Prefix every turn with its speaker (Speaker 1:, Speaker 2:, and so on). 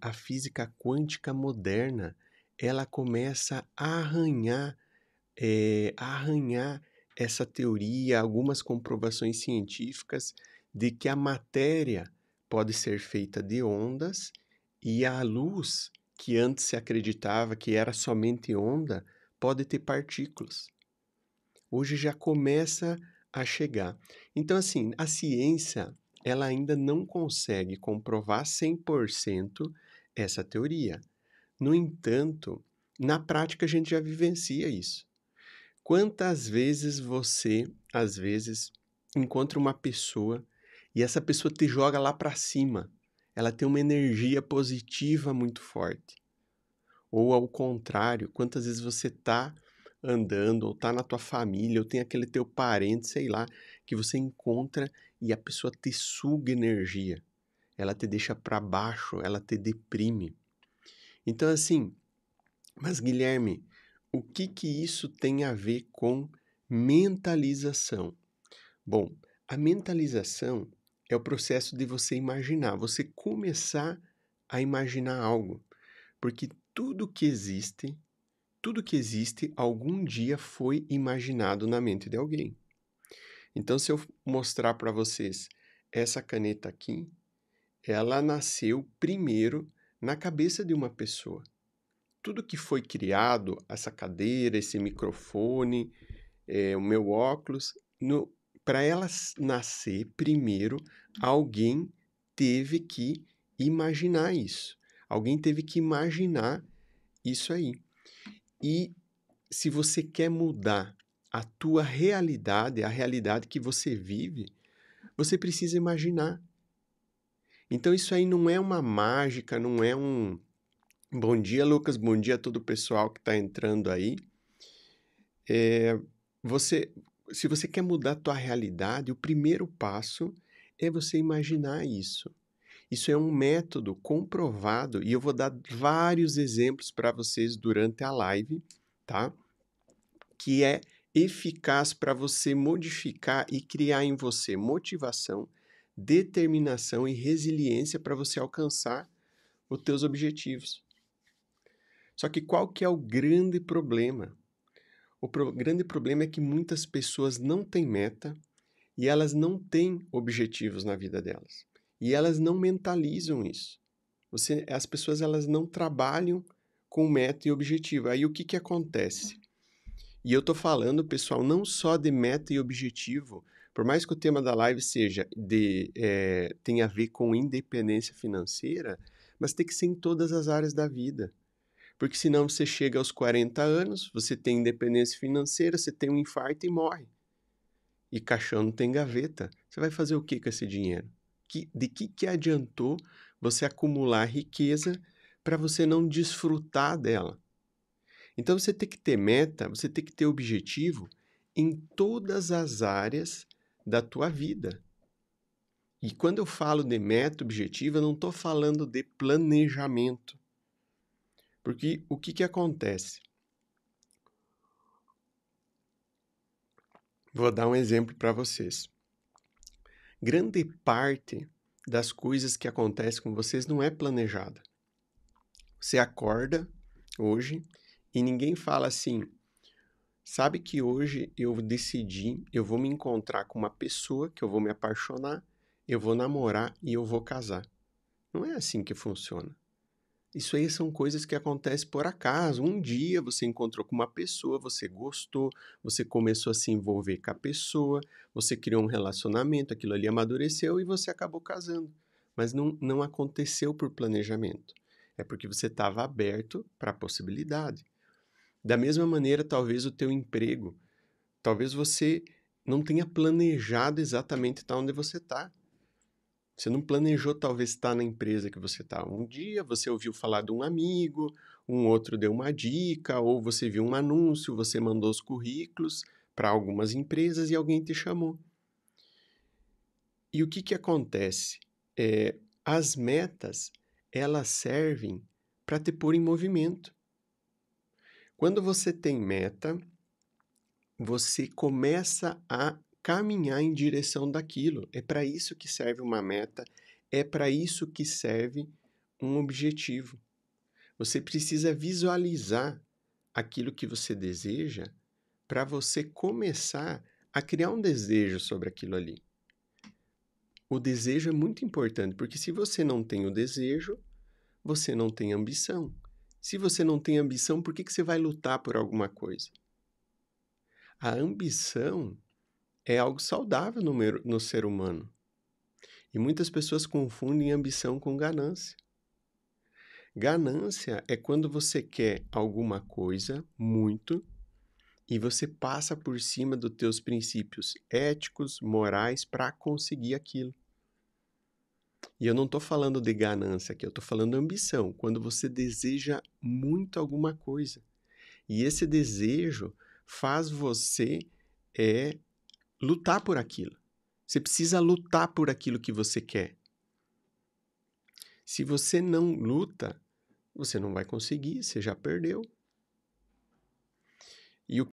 Speaker 1: a física quântica moderna ela começa a arranhar, é, arranhar essa teoria, algumas comprovações científicas de que a matéria pode ser feita de ondas e a luz, que antes se acreditava que era somente onda, pode ter partículas. Hoje já começa a chegar. Então, assim, a ciência ela ainda não consegue comprovar 100% essa teoria. No entanto, na prática a gente já vivencia isso. Quantas vezes você, às vezes, encontra uma pessoa e essa pessoa te joga lá para cima? Ela tem uma energia positiva muito forte. Ou ao contrário, quantas vezes você tá andando, ou tá na tua família, ou tem aquele teu parente, sei lá, que você encontra e a pessoa te suga energia, ela te deixa para baixo, ela te deprime. Então, assim, mas Guilherme, o que que isso tem a ver com mentalização? Bom, a mentalização é o processo de você imaginar, você começar a imaginar algo, porque tudo que existe, tudo que existe algum dia foi imaginado na mente de alguém. Então, se eu mostrar para vocês essa caneta aqui, ela nasceu primeiro na cabeça de uma pessoa. Tudo que foi criado, essa cadeira, esse microfone, é, o meu óculos, para ela nascer primeiro, alguém teve que imaginar isso. Alguém teve que imaginar isso aí. E se você quer mudar a tua realidade, a realidade que você vive, você precisa imaginar. Então isso aí não é uma mágica, não é um bom dia, Lucas, bom dia a todo o pessoal que está entrando aí. É, você, se você quer mudar a tua realidade, o primeiro passo é você imaginar isso. Isso é um método comprovado e eu vou dar vários exemplos para vocês durante a live, tá? Que é eficaz para você modificar e criar em você motivação, determinação e resiliência para você alcançar os teus objetivos. Só que qual que é o grande problema? O pro grande problema é que muitas pessoas não têm meta e elas não têm objetivos na vida delas. E elas não mentalizam isso. Você, as pessoas elas não trabalham com meta e objetivo. Aí o que, que acontece? E eu tô falando, pessoal, não só de meta e objetivo, por mais que o tema da live seja de é, a ver com independência financeira, mas tem que ser em todas as áreas da vida. Porque senão você chega aos 40 anos, você tem independência financeira, você tem um infarto e morre. E caixão não tem gaveta. Você vai fazer o que com esse dinheiro? Que, de que, que adiantou você acumular riqueza para você não desfrutar dela? Então você tem que ter meta, você tem que ter objetivo em todas as áreas da tua vida. E quando eu falo de meta, objetivo, eu não estou falando de planejamento. Porque o que, que acontece? Vou dar um exemplo para vocês. Grande parte das coisas que acontecem com vocês não é planejada. Você acorda hoje e ninguém fala assim: sabe que hoje eu decidi, eu vou me encontrar com uma pessoa que eu vou me apaixonar, eu vou namorar e eu vou casar. Não é assim que funciona. Isso aí são coisas que acontecem por acaso. Um dia você encontrou com uma pessoa, você gostou, você começou a se envolver com a pessoa, você criou um relacionamento, aquilo ali amadureceu e você acabou casando. Mas não, não aconteceu por planejamento. É porque você estava aberto para a possibilidade. Da mesma maneira, talvez o teu emprego, talvez você não tenha planejado exatamente estar tá onde você está. Você não planejou talvez estar tá na empresa que você está. Um dia você ouviu falar de um amigo, um outro deu uma dica, ou você viu um anúncio, você mandou os currículos para algumas empresas e alguém te chamou. E o que, que acontece? É, as metas, elas servem para te pôr em movimento. Quando você tem meta, você começa a caminhar em direção daquilo. É para isso que serve uma meta, é para isso que serve um objetivo. Você precisa visualizar aquilo que você deseja para você começar a criar um desejo sobre aquilo ali. O desejo é muito importante, porque se você não tem o desejo, você não tem ambição. Se você não tem ambição, por que, que você vai lutar por alguma coisa? A ambição é algo saudável no, no ser humano. E muitas pessoas confundem ambição com ganância. Ganância é quando você quer alguma coisa muito e você passa por cima dos teus princípios éticos, morais para conseguir aquilo. E eu não estou falando de ganância aqui, eu estou falando de ambição, quando você deseja muito alguma coisa. E esse desejo faz você é lutar por aquilo. Você precisa lutar por aquilo que você quer. Se você não luta, você não vai conseguir, você já perdeu. E o